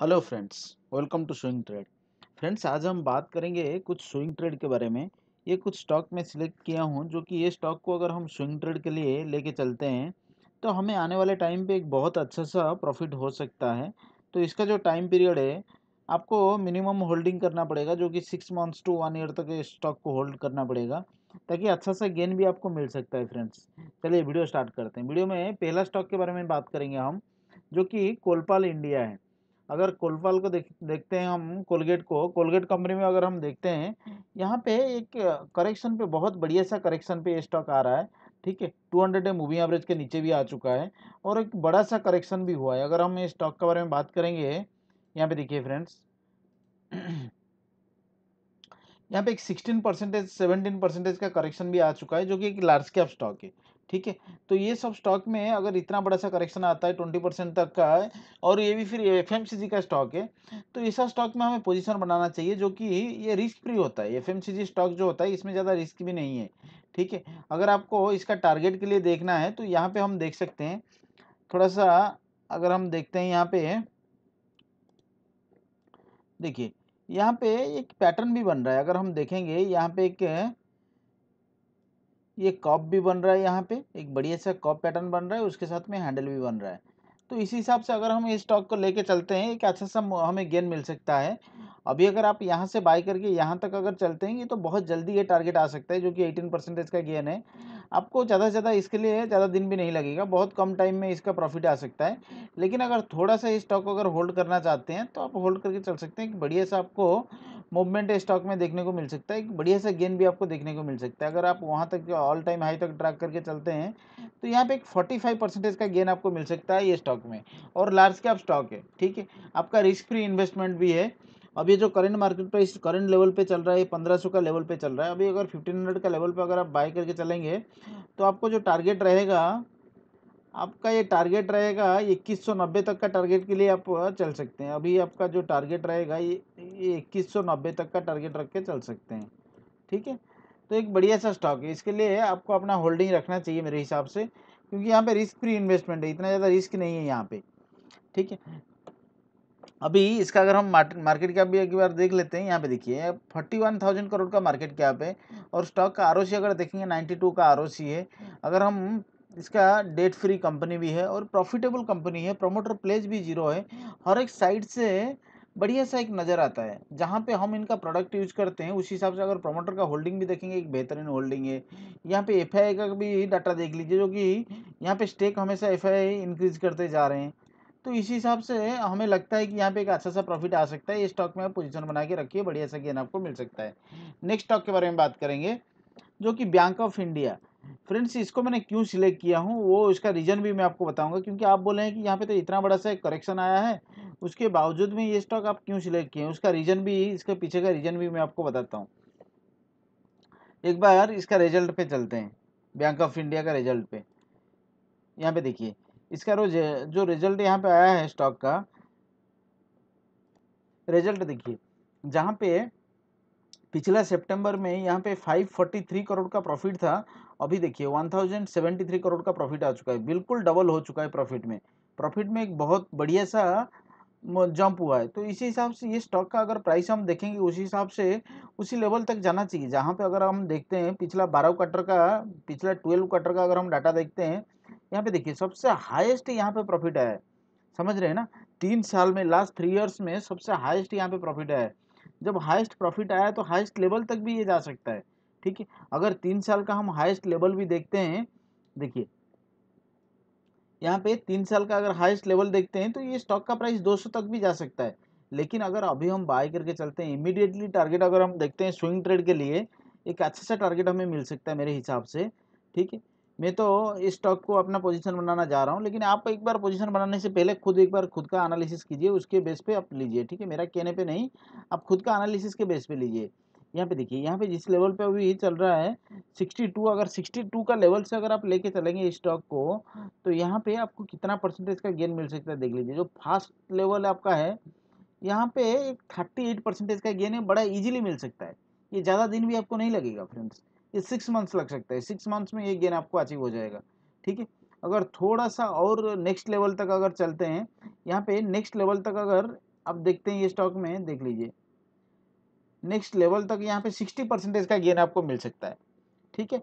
Hello friends welcome to swing trade friends आज हम बात करेंगे कुछ स्विंग ट्रेड के बारे में ये कुछ स्टॉक मैं सिलेक्ट किया हूँ जो कि ये स्टॉक को अगर हम स्विंग ट्रेड के लिए लेके चलते हैं तो हमें आने वाले टाइम पे एक बहुत अच्छा सा प्रॉफिट हो सकता है तो इसका जो टाइम पीरियड है आपको मिनिमम होल्डिंग करना पड़ेगा जो कि six months to one year तक इस स्टॉक को होल्ड करना पड़ेगा ताकि अच्छा सा गेन भी आपको मिल सकता है फ्रेंड्स चलिए वीडियो स्टार्ट करते हैं वीडियो में पहला स्टॉक के बारे में बात करेंगे हम जो कि कोलपाल इंडिया है अगर कोलपाल को देख देखते हैं हम कोलगेट को कोलगेट कंपनी में अगर हम देखते हैं हम्म। यहाँ पे एक करेक्शन पे बहुत बढ़िया सा करेक्शन पे स्टॉक आ रहा है ठीक है टू हंड्रेड है मूविंग एवरेज के नीचे भी आ चुका है और एक बड़ा सा करेक्शन भी हुआ है अगर हम स्टॉक के बारे में बात करेंगे यहाँ पे देखिए फ्रेंड्स यहाँ पे एक सिक्सटीन परसेंटेज सेवनटीन परसेंटेज का करेक्शन भी आ चुका है जो कि एक लार्ज कैप स्टॉक है ठीक है तो ये सब स्टॉक में अगर इतना बड़ा सा करेक्शन आता है ट्वेंटी परसेंट तक का है और ये भी फिर एफ का स्टॉक है तो ऐसा स्टॉक में हमें पोजीशन बनाना चाहिए जो कि ये रिस्क फ्री होता है एफ स्टॉक जो होता है इसमें ज़्यादा रिस्क भी नहीं है ठीक है अगर आपको इसका टारगेट के लिए देखना है तो यहाँ पर हम देख सकते हैं थोड़ा सा अगर हम देखते हैं यहाँ पे देखिए यहाँ पे एक पैटर्न भी बन रहा है अगर हम देखेंगे यहाँ पे एक ये कॉप भी बन रहा है यहाँ पे एक बढ़िया सा कॉप पैटर्न बन रहा है उसके साथ में हैंडल भी बन रहा है तो इसी हिसाब से अगर हम इस स्टॉक को लेके चलते हैं एक अच्छा सा हमें गेन मिल सकता है अभी अगर आप यहाँ से बाय करके यहाँ तक अगर चलते हैं ये तो बहुत जल्दी ये टारगेट आ सकता है जो कि एटीन परसेंटेज का गेन है आपको ज़्यादा से ज़्यादा इसके लिए ज़्यादा दिन भी नहीं लगेगा बहुत कम टाइम में इसका प्रॉफिट आ सकता है लेकिन अगर थोड़ा सा स्टॉक अगर होल्ड करना चाहते हैं तो आप होल्ड करके चल सकते हैं कि बढ़िया सा आपको मूवमेंट स्टॉक में देखने को मिल सकता है एक बढ़िया सा गेन भी आपको देखने को मिल सकता है अगर आप वहाँ तक ऑल टाइम हाई तक ट्रैक करके चलते हैं तो यहाँ पे एक फोर्टी परसेंटेज का गेन आपको मिल सकता है ये स्टॉक में और लार्ज कैप स्टॉक है ठीक है आपका रिस्क फ्री इन्वेस्टमेंट भी है अब ये जो current market price current level पे चल रहा है पंद्रह सौ का लेवल पे चल रहा है अभी अगर फिफ्टीन हंड्रेड का लेवल पे अगर आप बाय करके चलेंगे तो आपको जो टारगेट रहेगा आपका ये टारगेट रहेगा इक्कीस सौ नब्बे तक का टारगेट के लिए आप चल सकते हैं अभी आपका जो टारगेट रहेगा ये ये इक्कीस सौ नब्बे तक का टारगेट रख के चल सकते हैं ठीक है तो एक बढ़िया सा स्टॉक है इसके लिए आपको अपना होल्डिंग रखना चाहिए मेरे हिसाब से क्योंकि यहाँ पर रिस्क फ्री इन्वेस्टमेंट है इतना ज़्यादा रिस्क नहीं है यहाँ पर ठीक है अभी इसका अगर हम मार्केट कैप भी एक बार देख लेते हैं यहाँ पे देखिए फोर्टी वन थाउजेंड करोड़ का मार्केट कैप है हाँ। और स्टॉक का आर अगर देखेंगे नाइन्टी टू का आर है हाँ। अगर हम इसका डेट फ्री कंपनी भी है और प्रॉफिटेबल कंपनी है प्रोमोटर प्लेज भी जीरो है हाँ। हर एक साइड से बढ़िया सा एक नज़र आता है जहाँ पे हम इनका प्रोडक्ट यूज करते हैं उस हिसाब से अगर प्रोमोटर का होल्डिंग भी देखेंगे एक बेहतरीन होल्डिंग है यहाँ पे एफ का भी डाटा देख लीजिए जो कि यहाँ पे स्टेक हमेशा एफ इंक्रीज करते जा रहे हैं तो इसी हिसाब से हमें लगता है कि यहाँ पे एक अच्छा सा प्रॉफिट आ सकता है ये स्टॉक में आप पोजिशन बना के रखिए बढ़िया सा गेन आपको मिल सकता है नेक्स्ट स्टॉक के बारे में बात करेंगे जो कि बैंक ऑफ इंडिया फ्रेंड्स इसको मैंने क्यों सिलेक्ट किया हूँ वो इसका रीज़न भी मैं आपको बताऊंगा क्योंकि आप बोले हैं कि यहाँ पे तो इतना बड़ा सा करेक्शन आया है उसके बावजूद में ये स्टॉक आप क्यों सिलेक्ट किए हैं उसका रीज़न भी इसके पीछे का रीज़न भी मैं आपको बताता हूँ एक बार इसका रिजल्ट पे चलते हैं बैंक ऑफ इंडिया का रिजल्ट पे यहाँ पे देखिए इसका रोज जो रिजल्ट यहाँ पे आया है स्टॉक का रिजल्ट देखिए जहाँ पे पिछला सितंबर में यहाँ पे 543 करोड़ का प्रॉफिट था अभी देखिए 1073 करोड़ का प्रॉफिट आ चुका है बिल्कुल डबल हो चुका है प्रॉफिट में प्रॉफिट में एक बहुत बढ़िया सा जंप हुआ है तो इसी हिसाब से ये स्टॉक का अगर प्राइस हम देखेंगे उसी हिसाब से उसी लेवल तक जाना चाहिए जहाँ पे अगर हम देखते हैं पिछला बारह क्वार्टर का पिछला ट्वेल्व क्वार्टर का अगर हम डाटा देखते हैं यहाँ पे देखिए सबसे हाईएस्ट यहाँ पे प्रॉफिट है समझ रहे हैं ना तीन साल में लास्ट थ्री इयर्स में सबसे हाईएस्ट यहाँ पे प्रॉफिट है जब हाईएस्ट प्रॉफिट आया तो हाईएस्ट लेवल तक भी ये जा सकता है ठीक है अगर तीन साल का हम हाईएस्ट लेवल भी देखते हैं देखिए यहाँ पे तीन साल का अगर हाईएस्ट लेवल देखते हैं तो ये स्टॉक का प्राइस सौ तक भी जा सकता है लेकिन अगर अभी हम बाय करके चलते हैं इमिडिएटली टारगेट अगर हम देखते हैं स्विंग ट्रेड के लिए एक अच्छा सा टारगेट हमें मिल सकता है मेरे हिसाब से ठीक है मैं तो इस स्टॉक को अपना पोजीशन बनाना जा रहा हूँ लेकिन आप एक बार पोजीशन बनाने से पहले खुद एक बार खुद का एनालिसिस कीजिए उसके बेस पे आप लीजिए ठीक है मेरा कहने पे नहीं आप खुद का एनालिसिस के बेस पे लीजिए यहाँ पे देखिए यहाँ पे जिस लेवल पे अभी चल रहा है 62 अगर 62 का लेवल से अगर आप लेके चलेंगे इस स्टॉक को तो यहाँ पे आपको कितना परसेंटेज का गेन मिल सकता है देख लीजिए जो फास्ट लेवल आपका है यहाँ पे एक थर्टी परसेंटेज का गेन है बड़ा ईजिली मिल सकता है ये ज़्यादा दिन भी आपको नहीं लगेगा फ्रेंड्स ये सिक्स मंथ्स लग सकता है सिक्स मंथ्स में ये गेन आपको अचीव हो जाएगा ठीक है अगर थोड़ा सा और नेक्स्ट लेवल तक अगर चलते हैं यहाँ पे नेक्स्ट लेवल तक अगर आप देखते हैं ये स्टॉक में देख लीजिए नेक्स्ट लेवल तक यहाँ पे सिक्सटी परसेंटेज का गेन आपको मिल सकता है ठीक है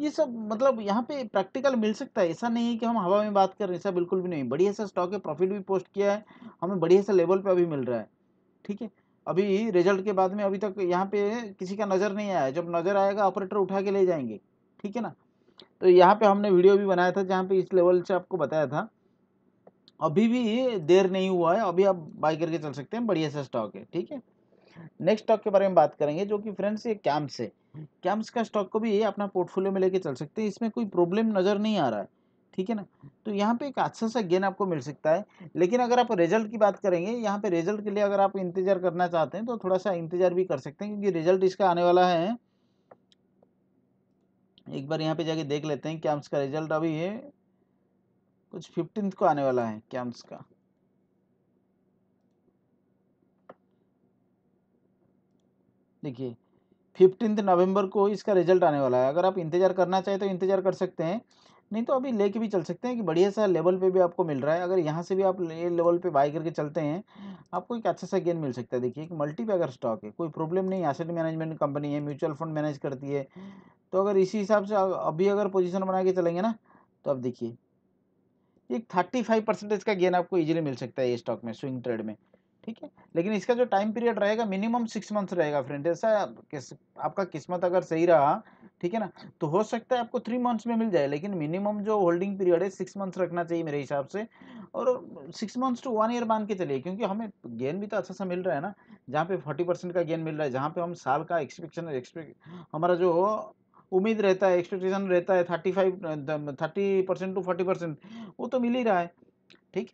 ये सब मतलब यहाँ पे प्रैक्टिकल मिल सकता है ऐसा नहीं है कि हम हवा में बात कर रहे हैं ऐसा बिल्कुल भी नहीं बढ़िया सा स्टॉक है प्रॉफिट भी पोस्ट किया है हमें बढ़िया सा लेवल पर अभी मिल रहा है ठीक है अभी रिजल्ट के बाद में अभी तक यहाँ पे किसी का नज़र नहीं आया जब नज़र आएगा ऑपरेटर उठा के ले जाएंगे ठीक है ना तो यहाँ पे हमने वीडियो भी बनाया था जहाँ पे इस लेवल से आपको बताया था अभी भी देर नहीं हुआ है अभी आप बाई करके चल सकते हैं बढ़िया सा स्टॉक है ठीक है नेक्स्ट स्टॉक के बारे में बात करेंगे जो कि फ्रेंड्स ये कैम्प्स है कैम्प्स का स्टॉक को भी अपना पोर्टफोलियो में लेके चल सकते हैं इसमें कोई प्रॉब्लम नज़र नहीं आ रहा है ठीक है ना तो यहाँ पे एक अच्छा सा गेन आपको मिल सकता है लेकिन अगर आप रिजल्ट की बात करेंगे यहाँ पे रिजल्ट के लिए अगर आप इंतजार करना चाहते हैं तो थोड़ा सा इंतजार भी कर सकते हैं क्योंकि रिजल्ट इसका आने वाला है एक बार यहाँ पे जाके देख लेते हैं कैम्प्स का रिजल्ट अभी है कुछ फिफ्टीन को आने वाला है कैम्प्स का देखिए फिफ्टीन नवंबर को इसका रिजल्ट आने वाला है अगर आप इंतजार करना चाहें तो इंतजार कर सकते हैं नहीं तो अभी लेके भी चल सकते हैं कि बढ़िया सा लेवल पे भी आपको मिल रहा है अगर यहाँ से भी आप ये लेवल पे बाई करके चलते हैं आपको एक अच्छा सा गेन मिल सकता है देखिए एक मल्टी अगर स्टॉक है कोई प्रॉब्लम नहीं एसेट मैनेजमेंट कंपनी है म्यूचुअल फंड मैनेज करती है तो अगर इसी हिसाब से अभी अगर पोजिशन बना के चलेंगे ना तो अब देखिए एक थर्टी फाइव परसेंटेज का गेन आपको ईजिली मिल सकता है ये स्टॉक में स्विंग ट्रेड में ठीक है लेकिन इसका जो टाइम पीरियड रहेगा मिनिमम सिक्स मंथ्स रहेगा फ्रेंड ऐसा किस, आपका किस्मत अगर सही रहा ठीक है ना तो हो सकता है आपको थ्री मंथ्स में मिल जाए लेकिन मिनिमम जो होल्डिंग पीरियड है सिक्स मंथ्स रखना चाहिए मेरे हिसाब से और six months to one year बांध के चलिए क्योंकि हमें गेन भी तो अच्छा सा मिल रहा है ना जहाँ पे फोर्टी परसेंट का गेन मिल रहा है जहाँ पे हम साल का एक्सपेक्टेशन हमारा जो उम्मीद रहता है एक्सपेक्टेशन रहता है thirty five thirty percent to forty percent वो तो मिल ही रहा है ठीक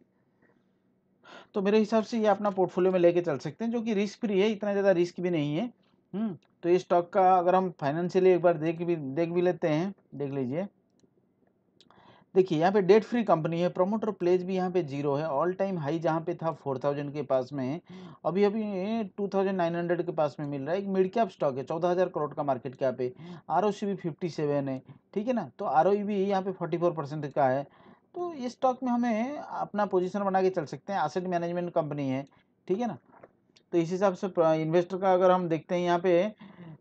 तो मेरे हिसाब से ये अपना पोर्टफोलियो में लेके चल सकते हैं जो कि रिस्क फ्री है इतना ज़्यादा रिस्क भी नहीं है हम्म, तो इस स्टॉक का अगर हम फाइनेंशियली एक बार देख भी देख भी लेते हैं देख लीजिए देखिए यहाँ पे डेट फ्री कंपनी है प्रोमोटर प्लेज भी यहाँ पे जीरो है ऑल टाइम हाई जहाँ पे था फोर थाउजेंड के पास में है अभी अभी टू थाउजेंड नाइन हंड्रेड के पास में मिल रहा है एक मिड कैप स्टॉक है चौदह हज़ार करोड़ का मार्केट कैप है आर ओ सी भी फिफ्टी सेवन है ठीक है ना तो आर ओ e भी यहाँ पे फोर्टी फोर परसेंट का है तो इस स्टॉक में हमें अपना पोजिशन बना के चल सकते हैं एसेट मैनेजमेंट कंपनी है ठीक है ना तो इस हिसाब से इन्वेस्टर का अगर हम देखते हैं यहाँ पे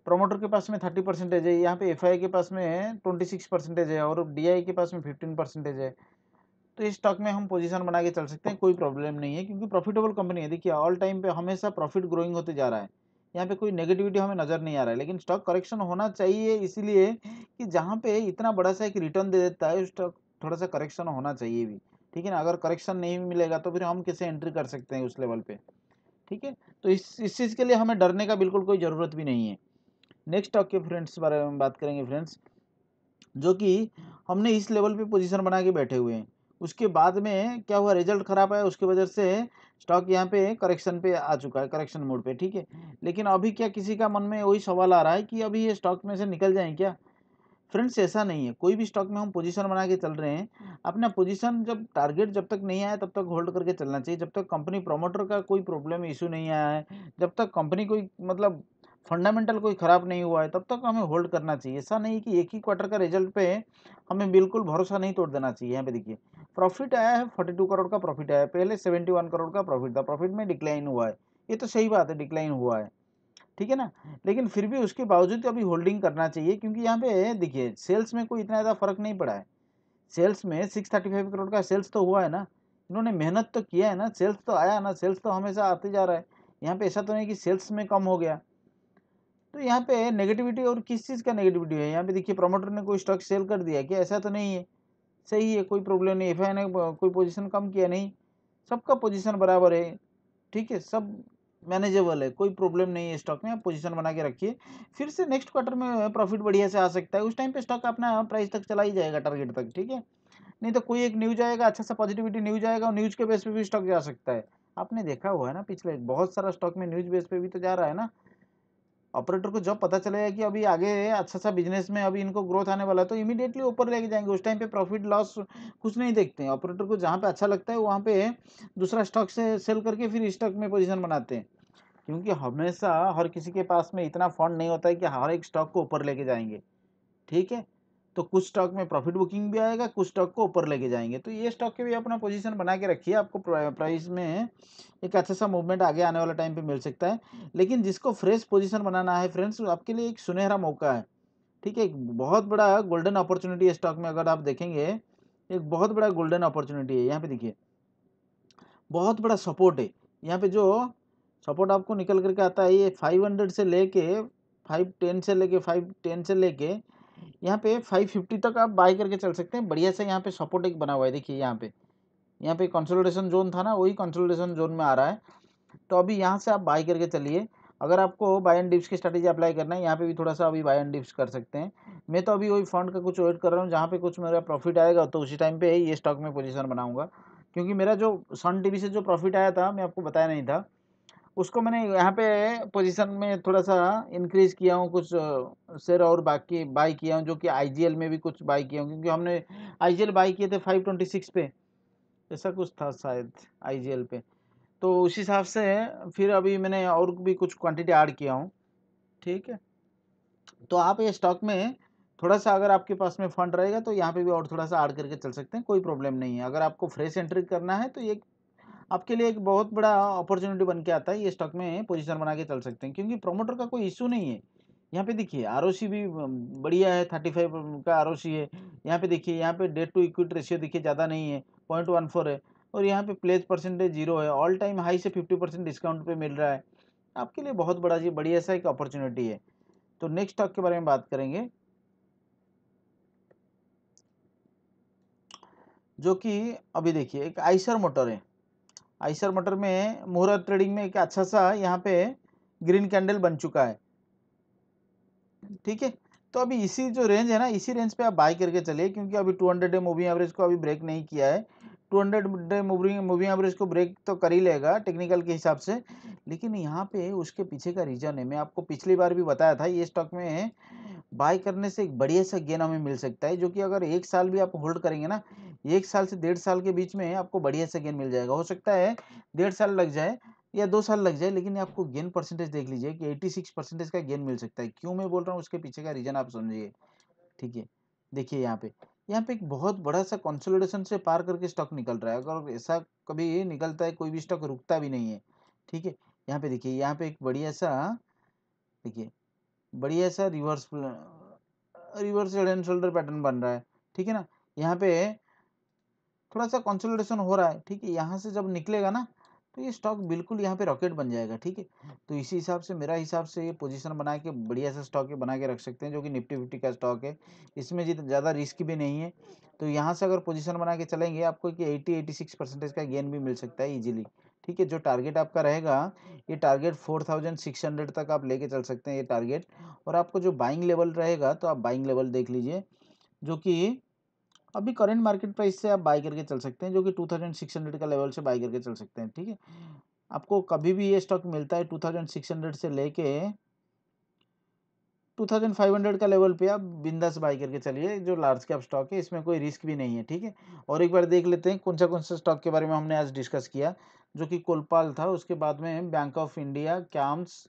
प्रमोटर के पास में थर्टी परसेंटेज है यहाँ पे एफ के पास में ट्वेंटी सिक्स परसेंटेज है और डी के पास में फिफ्टीन परसेंटेज है तो इस स्टॉक में हम पोजीशन बना के चल सकते हैं कोई प्रॉब्लम नहीं है क्योंकि प्रॉफिटेबल कंपनी है देखिए ऑल टाइम पे हमेशा प्रॉफिट ग्रोइंग होते जा रहा है यहाँ पे कोई नेगेटिविटी हमें नज़र नहीं आ रहा है लेकिन स्टॉक करेक्शन होना चाहिए इसीलिए कि जहाँ पे इतना बड़ा सा एक रिटर्न दे देता है स्टॉक थोड़ा सा करेक्शन होना चाहिए भी ठीक है ना अगर करेक्शन नहीं मिलेगा तो फिर हम कैसे एंट्री कर सकते हैं उस लेवल पर ठीक है तो इस इस चीज़ के लिए हमें डरने का बिल्कुल कोई ज़रूरत भी नहीं है नेक्स्ट टॉक के फ्रेंड्स बारे में बात करेंगे फ्रेंड्स जो कि हमने इस लेवल पे पोजीशन बना के बैठे हुए हैं उसके बाद में क्या हुआ रिजल्ट खराब आया उसकी वजह से स्टॉक यहाँ पे करेक्शन पे आ चुका है करेक्शन मोड पे ठीक है लेकिन अभी क्या किसी का मन में वही सवाल आ रहा है कि अभी ये स्टॉक में से निकल जाएं क्या फ्रेंड्स ऐसा नहीं है कोई भी स्टॉक में हम पोजीशन बना के चल रहे हैं अपना पोजीशन जब टारगेट जब तक नहीं आया तब तक होल्ड करके चलना चाहिए जब तक कंपनी प्रोमोटर का कोई प्रॉब्लम इशू नहीं आया है जब तक कंपनी कोई मतलब फंडामेंटल कोई ख़राब नहीं हुआ है तब तक हमें होल्ड करना चाहिए ऐसा नहीं कि एक ही क्वार्टर का रिजल्ट पे हमें बिल्कुल भरोसा नहीं तोड़ देना चाहिए यहाँ पे देखिए प्रॉफिट आया है फोर्टी टू करोड़ का प्रॉफिट आया है पहले सेवेंटी वन करोड़ का प्रॉफिट था प्रॉफिट में डिक्लाइन हुआ है ये तो सही बात है डिक्लाइन हुआ है ठीक है ना लेकिन फिर भी उसके बावजूद अभी होल्डिंग करना चाहिए क्योंकि यहाँ पे देखिए सेल्स में कोई इतना ज़्यादा फर्क नहीं पड़ा है सेल्स में सिक्स थर्टी फाइव करोड़ का सेल्स तो हुआ है ना इन्होंने मेहनत तो किया है ना सेल्स तो आया ना सेल्स तो हमेशा आते जा रहा है यहाँ पे ऐसा तो नहीं कि सेल्स में कम हो गया तो यहाँ पे नेगेटिविटी और किस चीज़ का नेगेटिविटी है यहाँ पे देखिए प्रमोटर ने कोई स्टॉक सेल कर दिया क्या ऐसा तो नहीं है सही है कोई प्रॉब्लम नहीं एफ ने कोई पोजिशन कम किया नहीं सबका पोजिशन बराबर है ठीक है सब मैनेजेबल है कोई प्रॉब्लम नहीं है स्टॉक में आप पोजीशन बना के रखिए फिर से नेक्स्ट क्वार्टर में प्रॉफिट बढ़िया से आ सकता है उस टाइम पे स्टॉक अपना प्राइस तक चला ही जाएगा टारगेट तक ठीक है नहीं तो कोई एक न्यूज आएगा अच्छा सा पॉजिटिविटी न्यूज आएगा और न्यूज के बेस पे भी स्टॉक जा सकता है आपने देखा हुआ है ना पिछले बहुत सारा स्टॉक में न्यूज बेस पे भी तो जा रहा है ना ऑपरेटर को जब पता चलेगा कि अभी आगे अच्छा सा बिजनेस में अभी इनको ग्रोथ आने वाला है तो इमीडिएटली ऊपर लेके जाएंगे उस टाइम पे प्रॉफिट लॉस कुछ नहीं देखते हैं ऑपरेटर को जहाँ पे अच्छा लगता है वहाँ पे दूसरा स्टॉक से सेल करके फिर स्टॉक में पोजीशन बनाते हैं क्योंकि हमेशा हर किसी के पास में इतना फंड नहीं होता है कि हर एक स्टॉक को ऊपर लेके जाएंगे ठीक है तो कुछ स्टॉक में प्रॉफिट बुकिंग भी आएगा कुछ स्टॉक को ऊपर लेके जाएंगे तो ये स्टॉक के भी अपना पोजीशन बना के रखिए आपको प्राइस में एक अच्छा सा मूवमेंट आगे आने वाला टाइम पे मिल सकता है लेकिन जिसको फ्रेश पोजीशन बनाना है फ्रेंड्स आपके लिए एक सुनहरा मौका है ठीक है एक बहुत बड़ा गोल्डन अपॉर्चुनिटी है स्टॉक में अगर आप देखेंगे एक बहुत बड़ा गोल्डन अपॉर्चुनिटी है यहाँ पे देखिए बहुत बड़ा सपोर्ट है यहाँ पर जो सपोर्ट आपको निकल करके आता है ये फाइव हंड्रेड से ले फाइव टेन से ले फाइव टेन से लेके यहाँ पे 550 तक आप बाय करके चल सकते हैं बढ़िया से यहाँ पे सपोर्ट एक बना हुआ है देखिए यहाँ पे यहाँ पे कंसोलिडेशन जोन था ना वही कंसोलिडेशन जोन में आ रहा है तो अभी यहाँ से आप बाय करके चलिए अगर आपको बाय एंड डिप्स की स्ट्रैटेजी अप्लाई करना है यहाँ पे भी थोड़ा सा अभी बाय एंड डिप्स कर सकते हैं मैं तो अभी वही फंड का कुछ वेट कर रहा हूँ जहाँ पे कुछ मेरा प्रॉफिट आएगा तो उसी टाइम पे ये स्टॉक में पोजीशन बनाऊंगा क्योंकि मेरा जो सन टीवी से जो प्रॉफिट आया था मैं आपको बताया नहीं था उसको मैंने यहाँ पे पोजीशन में थोड़ा सा इंक्रीज किया हूँ कुछ शेयर और बाकी बाय किया हूँ जो कि आईजीएल में भी कुछ बाई किया हूँ क्योंकि हमने आईजीएल बाई किए थे 526 पे ऐसा कुछ था शायद आईजीएल पे तो उस हिसाब से फिर अभी मैंने और भी कुछ क्वांटिटी ऐड किया हूँ ठीक है तो आप ये स्टॉक में थोड़ा सा अगर आपके पास में फंड रहेगा तो यहाँ पे भी और थोड़ा सा ऐड करके चल सकते हैं कोई प्रॉब्लम नहीं है अगर आपको फ्रेश एंट्री करना है तो ये आपके लिए एक बहुत बड़ा अपॉर्चुनिटी बन के आता है ये स्टॉक में पोजीशन बना के चल सकते हैं क्योंकि प्रोमोटर का कोई इशू नहीं है यहाँ पे देखिए आर भी बढ़िया है थर्टी फाइव का आर है यहाँ पे देखिए यहाँ पे डेट टू इक्विट रेशियो देखिए ज़्यादा नहीं है पॉइंट वन फोर है और यहाँ पे प्लेज परसेंटेज जीरो है ऑल टाइम हाई से फिफ्टी परसेंट डिस्काउंट पे मिल रहा है आपके लिए बहुत बड़ा जी बढ़िया सा एक अपॉर्चुनिटी है तो नेक्स्ट स्टॉक के बारे में बात करेंगे जो कि अभी देखिए एक आइसर मोटर है आइसर मटर में मुहूर्त ट्रेडिंग में एक अच्छा सा यहाँ पे ग्रीन कैंडल बन चुका है ठीक है तो अभी इसी जो रेंज है ना इसी रेंज पे आप बाय करके चलिए क्योंकि अभी 200 हंड्रेड ए मूविंग एवरेज को अभी ब्रेक नहीं किया है two hundred day moving moving average को ब्रेक तो कर ही लेगा टेक्निकल के हिसाब से लेकिन यहाँ पे उसके पीछे का रीजन है मैं आपको पिछली बार भी बताया था ये स्टॉक में बाय करने से एक बढ़िया सा गेन हमें मिल सकता है जो कि अगर एक साल भी आप होल्ड करेंगे ना एक साल से डेढ़ साल के बीच में आपको बढ़िया सा गेन मिल जाएगा हो सकता है डेढ़ साल लग जाए या दो साल लग जाए लेकिन आपको गेन परसेंटेज देख लीजिए कि एट्टी परसेंटेज का गेन मिल सकता है क्यों मैं बोल रहा हूँ उसके पीछे का रीजन आप समझिए ठीक है देखिए यहाँ पे यहाँ पे एक बहुत बड़ा सा कंसोलिडेशन से पार करके स्टॉक निकल रहा है अगर ऐसा कभी निकलता है कोई भी स्टॉक रुकता भी नहीं है ठीक है यहाँ पे देखिए यहाँ पे एक बढ़िया सा देखिए बढ़िया सा reverse reverse head and shoulder pattern बन रहा है ठीक है ना यहाँ पे थोड़ा सा कंसोलिडेशन हो रहा है ठीक है यहाँ से जब निकलेगा ना तो ये स्टॉक बिल्कुल यहाँ पे रॉकेट बन जाएगा ठीक है हाँ। तो इसी हिसाब से मेरा हिसाब से ये पोजीशन बना के बढ़िया सा स्टॉक बना के रख सकते हैं जो कि निफ्टी फिफ्टी का स्टॉक है इसमें ज़्यादा रिस्क भी नहीं है तो यहाँ से अगर पोजीशन बना के चलेंगे आपको कि एटी एटी सिक्स परसेंटेज का गेन भी मिल सकता है ईजिली ठीक है जो टारगेट आपका रहेगा ये target four thousand six hundred तक आप लेके चल सकते हैं ये टारगेट और आपको जो बाइंग लेवल रहेगा तो आप बाइंग लेवल देख लीजिए जो कि अभी करेंट मार्केट प्राइस से आप बाई करके चल सकते हैं जो कि टू थाउजेंड सिक्स हंड्रेड का लेवल से बाई करके चल सकते हैं ठीक है आपको कभी भी ये स्टॉक मिलता है टू थाउजेंड सिक्स हंड्रेड से लेके टू थाउजेंड फाइव हंड्रेड का लेवल पे आप बिंदास बाई करके चलिए जो लार्ज कैप स्टॉक है इसमें कोई रिस्क भी नहीं है ठीक है और एक बार देख लेते हैं कौन सा कौन सा स्टॉक के बारे में हमने आज डिस्कस किया जो कि कोलपाल था उसके बाद में बैंक ऑफ इंडिया कैम्स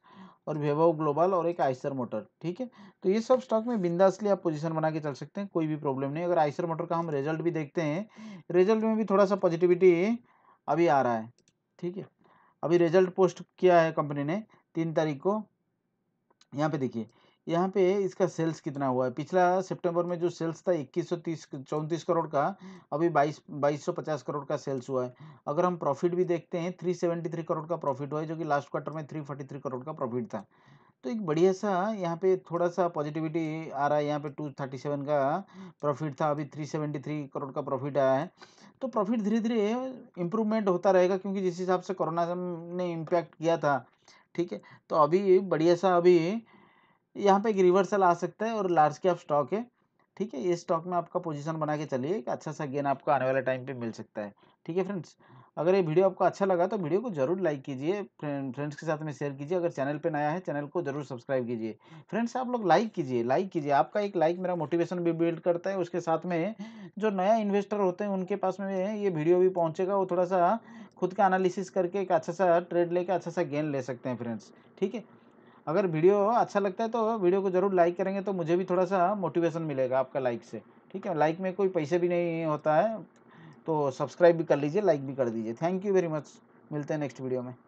और वेवो ग्लोबल और एक आइसर मोटर ठीक है तो ये सब स्टॉक में बिंदासली आप पोजीशन बना के चल सकते हैं कोई भी प्रॉब्लम नहीं अगर आइसर मोटर का हम रिजल्ट भी देखते हैं रिजल्ट में भी थोड़ा सा पॉजिटिविटी अभी आ रहा है ठीक है अभी रिजल्ट पोस्ट किया है कंपनी ने तीन तारीख को यहाँ पे देखिए यहाँ पे इसका सेल्स कितना हुआ है पिछला सितंबर में जो सेल्स था इक्कीस सौ तीस चौंतीस करोड़ का अभी बाईस बाईस सौ पचास करोड़ का सेल्स हुआ है अगर हम प्रॉफिट भी देखते हैं थ्री सेवेंटी थ्री करोड़ का प्रॉफिट हुआ है जो कि लास्ट क्वार्टर में थ्री फोर्टी थ्री करोड़ का प्रॉफिट था तो एक बढ़िया सा यहाँ पे थोड़ा सा पॉजिटिविटी आ रहा है यहाँ पे टू थर्टी सेवन का प्रॉफिट था अभी थ्री सेवेंटी थ्री करोड़ का प्रॉफिट आया है तो प्रॉफिट धीरे धीरे इम्प्रूवमेंट होता रहेगा क्योंकि जिस हिसाब से कोरोना ने इम्पैक्ट किया था ठीक है तो अभी बढ़िया सा अभी यहाँ पे एक रिवर्सल आ सकता है और लार्ज कैप स्टॉक है ठीक है ये स्टॉक में आपका पोजीशन बना के चलिए एक अच्छा सा गेन आपको आने वाले टाइम पे मिल सकता है ठीक है फ्रेंड्स अगर ये वीडियो आपको अच्छा लगा तो वीडियो को जरूर लाइक कीजिए फ्रेंड्स के साथ में शेयर कीजिए अगर चैनल पे नया है चैनल को जरूर सब्सक्राइब कीजिए फ्रेंड्स आप लोग लाइक कीजिए लाइक कीजिए आपका एक लाइक मेरा मोटिवेशन भी बिल्ड करता है उसके साथ में जो नया इन्वेस्टर होते हैं उनके पास में ये वीडियो भी पहुँचेगा वो थोड़ा सा खुद का एनालिसिस करके एक अच्छा सा ट्रेड लेकर अच्छा सा गेन ले सकते हैं फ्रेंड्स ठीक है अगर वीडियो अच्छा लगता है तो वीडियो को ज़रूर लाइक करेंगे तो मुझे भी थोड़ा सा मोटिवेशन मिलेगा आपका लाइक से ठीक है लाइक में कोई पैसे भी नहीं होता है तो सब्सक्राइब भी कर लीजिए लाइक भी कर दीजिए थैंक यू वेरी मच मिलते हैं नेक्स्ट वीडियो में